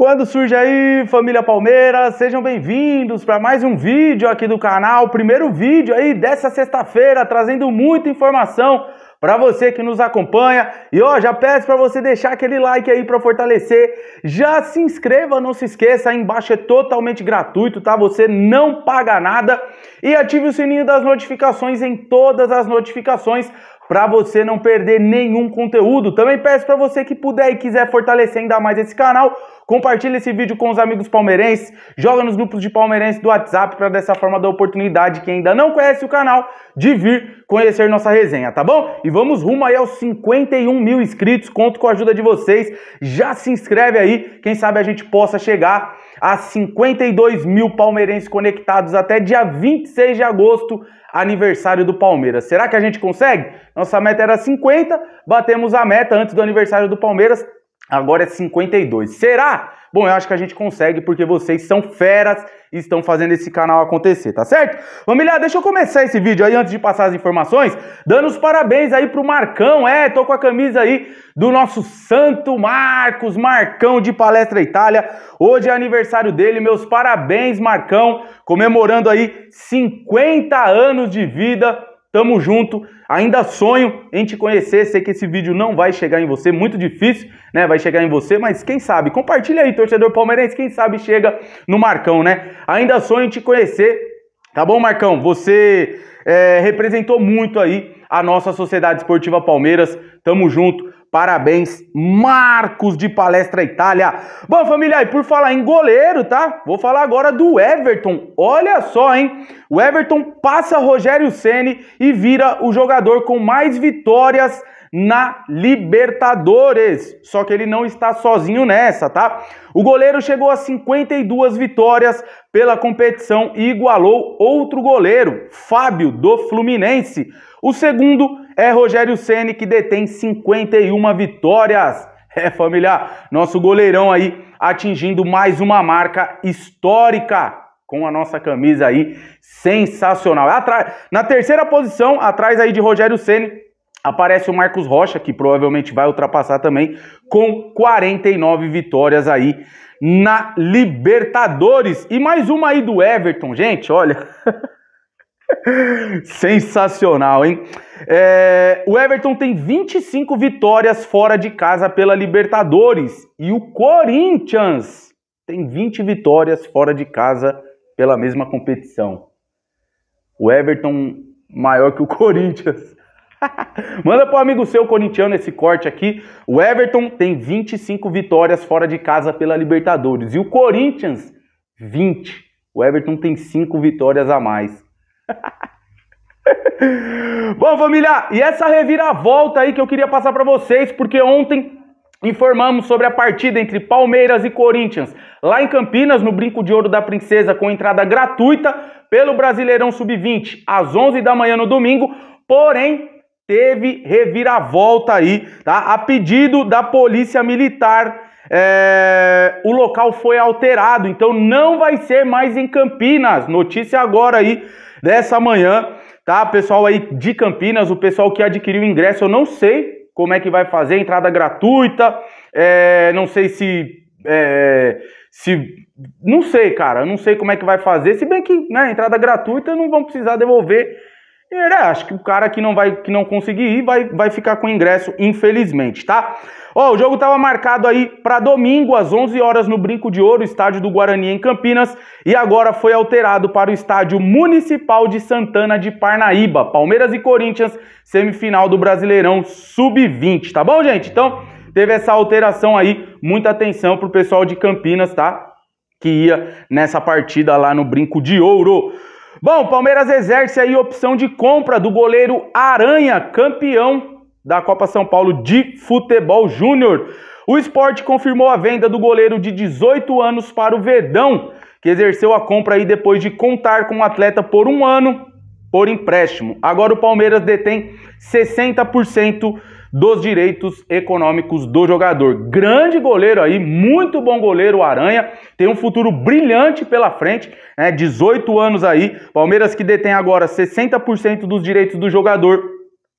Quando surge aí, família Palmeiras, sejam bem-vindos para mais um vídeo aqui do canal, primeiro vídeo aí dessa sexta-feira, trazendo muita informação para você que nos acompanha. E ó, já peço para você deixar aquele like aí para fortalecer. Já se inscreva, não se esqueça, aí embaixo é totalmente gratuito, tá? Você não paga nada. E ative o sininho das notificações em todas as notificações para você não perder nenhum conteúdo. Também peço para você que puder e quiser fortalecer ainda mais esse canal, compartilhe esse vídeo com os amigos palmeirenses, joga nos grupos de palmeirenses do WhatsApp para dessa forma dar oportunidade quem ainda não conhece o canal de vir conhecer nossa resenha, tá bom? E vamos rumo aí aos 51 mil inscritos, conto com a ajuda de vocês. Já se inscreve aí, quem sabe a gente possa chegar a 52 mil palmeirenses conectados até dia 26 de agosto, aniversário do Palmeiras. Será que a gente consegue? Nossa meta era 50, batemos a meta antes do aniversário do Palmeiras, Agora é 52. Será? Bom, eu acho que a gente consegue porque vocês são feras e estão fazendo esse canal acontecer, tá certo? Família, deixa eu começar esse vídeo aí antes de passar as informações, dando os parabéns aí pro Marcão. É, tô com a camisa aí do nosso Santo Marcos, Marcão de Palestra Itália. Hoje é aniversário dele, meus parabéns, Marcão, comemorando aí 50 anos de vida Tamo junto. Ainda sonho em te conhecer. Sei que esse vídeo não vai chegar em você, muito difícil, né? Vai chegar em você, mas quem sabe? Compartilha aí, torcedor palmeirense. Quem sabe chega no Marcão, né? Ainda sonho em te conhecer. Tá bom, Marcão? Você é, representou muito aí a nossa Sociedade Esportiva Palmeiras. Tamo junto. Parabéns, Marcos de Palestra Itália. Bom, família, e por falar em goleiro, tá? Vou falar agora do Everton. Olha só, hein? O Everton passa Rogério Ceni e vira o jogador com mais vitórias na Libertadores. Só que ele não está sozinho nessa, tá? O goleiro chegou a 52 vitórias pela competição e igualou outro goleiro, Fábio do Fluminense. O segundo é Rogério Ceni que detém 51 vitórias. É, família, nosso goleirão aí atingindo mais uma marca histórica com a nossa camisa aí, sensacional. Atra... Na terceira posição, atrás aí de Rogério Ceni, Aparece o Marcos Rocha, que provavelmente vai ultrapassar também, com 49 vitórias aí na Libertadores. E mais uma aí do Everton, gente, olha. Sensacional, hein? É, o Everton tem 25 vitórias fora de casa pela Libertadores. E o Corinthians tem 20 vitórias fora de casa pela mesma competição. O Everton maior que o Corinthians. Manda pro amigo seu corintiano esse corte aqui. O Everton tem 25 vitórias fora de casa pela Libertadores. E o Corinthians, 20. O Everton tem 5 vitórias a mais. Bom, família, e essa reviravolta aí que eu queria passar para vocês, porque ontem informamos sobre a partida entre Palmeiras e Corinthians, lá em Campinas, no Brinco de Ouro da Princesa, com entrada gratuita pelo Brasileirão Sub-20, às 11 da manhã no domingo. Porém, teve reviravolta aí, tá? A pedido da Polícia Militar. É, o local foi alterado, então não vai ser mais em Campinas. Notícia agora aí dessa manhã, tá? Pessoal aí de Campinas, o pessoal que adquiriu o ingresso, eu não sei como é que vai fazer, entrada gratuita, é, não sei se. É, se não sei, cara, não sei como é que vai fazer. Se bem que, né, entrada gratuita, não vão precisar devolver é, acho que o cara que não vai, que não conseguir ir vai, vai ficar com ingresso, infelizmente, tá? Ó, o jogo estava marcado aí para domingo às 11 horas no Brinco de Ouro, estádio do Guarani em Campinas, e agora foi alterado para o estádio Municipal de Santana de Parnaíba. Palmeiras e Corinthians, semifinal do Brasileirão Sub-20, tá bom, gente? Então, teve essa alteração aí, muita atenção pro pessoal de Campinas, tá? Que ia nessa partida lá no Brinco de Ouro. Bom, Palmeiras exerce aí opção de compra do goleiro Aranha, campeão da Copa São Paulo de Futebol Júnior. O esporte confirmou a venda do goleiro de 18 anos para o Verdão, que exerceu a compra aí depois de contar com o atleta por um ano por empréstimo. Agora o Palmeiras detém 60% dos direitos econômicos do jogador. Grande goleiro aí, muito bom goleiro o Aranha, tem um futuro brilhante pela frente, né? 18 anos aí, Palmeiras que detém agora 60% dos direitos do jogador,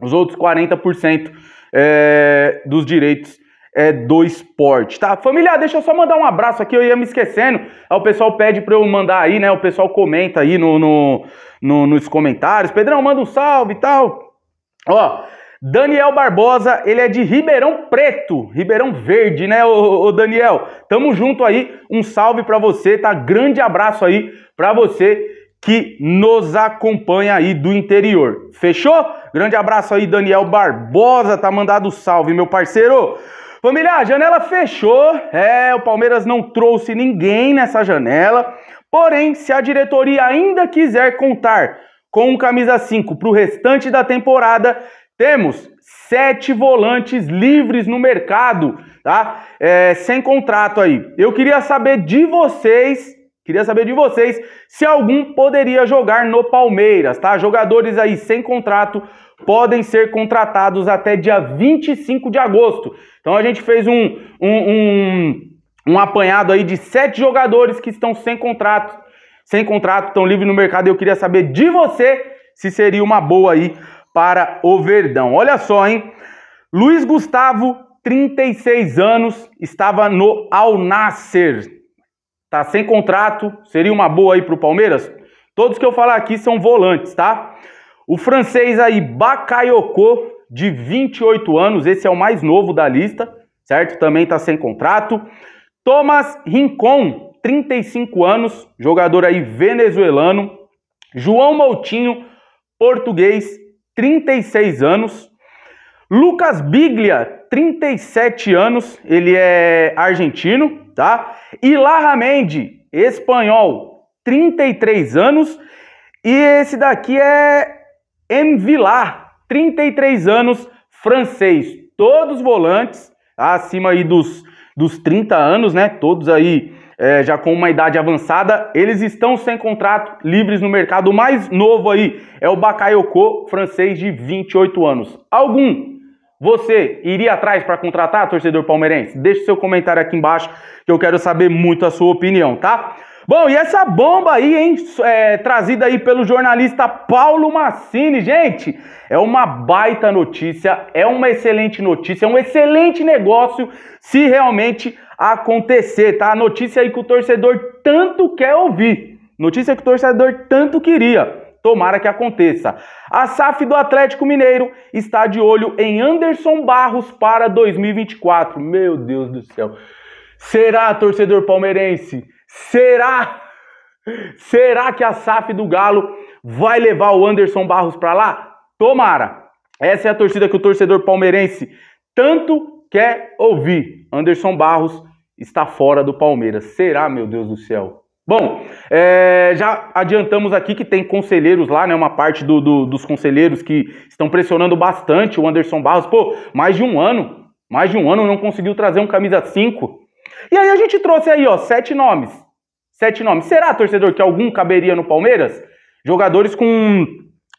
os outros 40% é, dos direitos é, do esporte, tá? Família, deixa eu só mandar um abraço aqui, eu ia me esquecendo. Ah, o pessoal pede pra eu mandar aí, né? O pessoal comenta aí no, no, no nos comentários. Pedrão, manda um salve e tal. Ó, Daniel Barbosa, ele é de Ribeirão Preto, Ribeirão Verde, né, ô, ô Daniel? Tamo junto aí, um salve para você, tá? Grande abraço aí para você que nos acompanha aí do interior. Fechou? Grande abraço aí, Daniel Barbosa, tá mandado salve, meu parceiro. Família, a janela fechou. É, o Palmeiras não trouxe ninguém nessa janela. Porém, se a diretoria ainda quiser contar com o camisa 5 para o restante da temporada, temos sete volantes livres no mercado, tá? É, sem contrato aí. Eu queria saber de vocês, queria saber de vocês se algum poderia jogar no Palmeiras, tá? Jogadores aí sem contrato podem ser contratados até dia 25 de agosto. Então a gente fez um, um, um, um apanhado aí de sete jogadores que estão sem contrato, sem contrato, estão livres no mercado. Eu queria saber de você se seria uma boa aí para o Verdão. Olha só, hein? Luiz Gustavo, 36 anos, estava no Al Nasser. Tá sem contrato, seria uma boa aí para o Palmeiras? Todos que eu falar aqui são volantes, tá? O francês aí, Bakayoko, de 28 anos, esse é o mais novo da lista, certo? Também tá sem contrato. Thomas Rincon, 35 anos, jogador aí venezuelano. João Moutinho, português, 36 anos. Lucas Biglia, 37 anos, ele é argentino, tá? E Larra Mendy, espanhol, 33 anos. E esse daqui é M. Villar, 33 anos, francês. Todos volantes, tá? acima aí dos, dos 30 anos, né? Todos aí é, já com uma idade avançada, eles estão sem contrato, livres no mercado. O mais novo aí é o Bakayoko, francês de 28 anos. Algum você iria atrás para contratar, torcedor palmeirense? Deixe seu comentário aqui embaixo que eu quero saber muito a sua opinião, tá? Bom, e essa bomba aí, hein, é, trazida aí pelo jornalista Paulo Massini, gente, é uma baita notícia, é uma excelente notícia, é um excelente negócio se realmente acontecer, tá? A notícia aí que o torcedor tanto quer ouvir, notícia que o torcedor tanto queria. Tomara que aconteça. A SAF do Atlético Mineiro está de olho em Anderson Barros para 2024. Meu Deus do céu. Será, torcedor palmeirense? Será? Será que a SAF do Galo vai levar o Anderson Barros para lá? Tomara! Essa é a torcida que o torcedor palmeirense tanto quer ouvir. Anderson Barros está fora do Palmeiras. Será, meu Deus do céu? Bom, é, já adiantamos aqui que tem conselheiros lá, né? Uma parte do, do, dos conselheiros que estão pressionando bastante o Anderson Barros. Pô, mais de um ano, mais de um ano não conseguiu trazer um camisa 5. E aí a gente trouxe aí, ó, sete nomes. Sete nomes. Será, torcedor, que algum caberia no Palmeiras? Jogadores com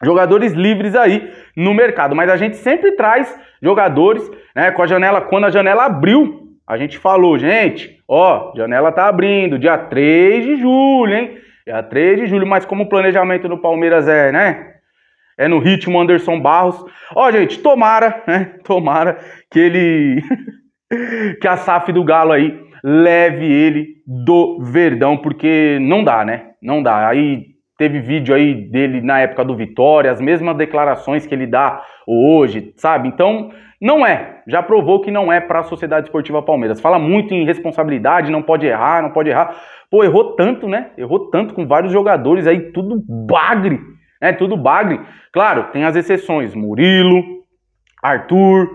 jogadores livres aí no mercado, mas a gente sempre traz jogadores, né, com a janela quando a janela abriu, a gente falou, gente, ó, janela tá abrindo dia 3 de julho, hein? Dia 3 de julho, mas como o planejamento do Palmeiras é, né, é no ritmo Anderson Barros. Ó, gente, tomara, né? Tomara que ele. que a SAF do Galo aí leve ele do Verdão, porque não dá, né? Não dá. Aí teve vídeo aí dele na época do Vitória, as mesmas declarações que ele dá hoje, sabe? Então, não é. Já provou que não é para a Sociedade Esportiva Palmeiras. Fala muito em responsabilidade, não pode errar, não pode errar. Pô, errou tanto, né? Errou tanto com vários jogadores aí, tudo bagre, né? Tudo bagre. Claro, tem as exceções, Murilo, Arthur,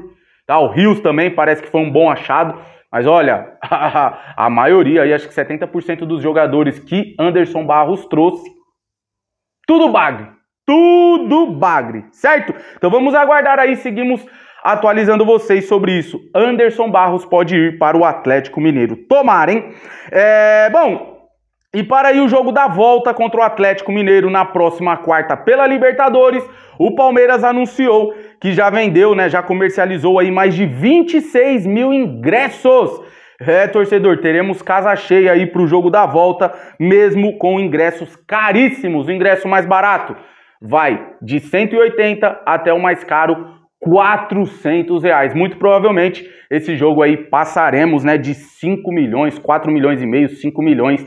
tá? O Rios também parece que foi um bom achado. Mas olha, a maioria, aí acho que 70% dos jogadores que Anderson Barros trouxe, tudo bagre. Tudo bagre, certo? Então vamos aguardar aí, seguimos atualizando vocês sobre isso. Anderson Barros pode ir para o Atlético Mineiro. Tomara, hein? É, bom, e para aí o jogo da volta contra o Atlético Mineiro na próxima quarta pela Libertadores, o Palmeiras anunciou que já vendeu, né, já comercializou aí mais de 26 mil ingressos. É, torcedor, teremos casa cheia aí para o jogo da volta, mesmo com ingressos caríssimos. O ingresso mais barato vai de 180 até o mais caro, 400 reais. Muito provavelmente esse jogo aí passaremos né, de 5 milhões, 4 milhões e meio, 5 milhões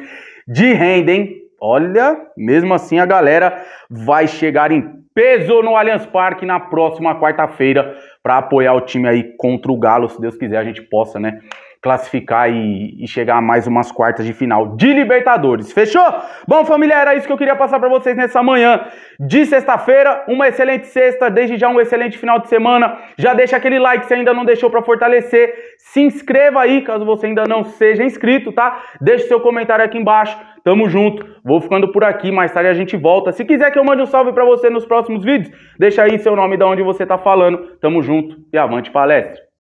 de renda, hein? Olha, mesmo assim a galera vai chegar em peso no Allianz Parque na próxima quarta-feira para apoiar o time aí contra o Galo, se Deus quiser a gente possa, né? classificar e, e, chegar a mais umas quartas de final de Libertadores. Fechou? Bom, família, era isso que eu queria passar para vocês nessa manhã de sexta-feira. Uma excelente sexta, desde já um excelente final de semana. Já deixa aquele like se ainda não deixou para fortalecer. Se inscreva aí, caso você ainda não seja inscrito, tá? Deixe seu comentário aqui embaixo. Tamo junto. Vou ficando por aqui, mais tarde a gente volta. Se quiser que eu mande um salve para você nos próximos vídeos, deixa aí seu nome de onde você tá falando. Tamo junto e avante palestra.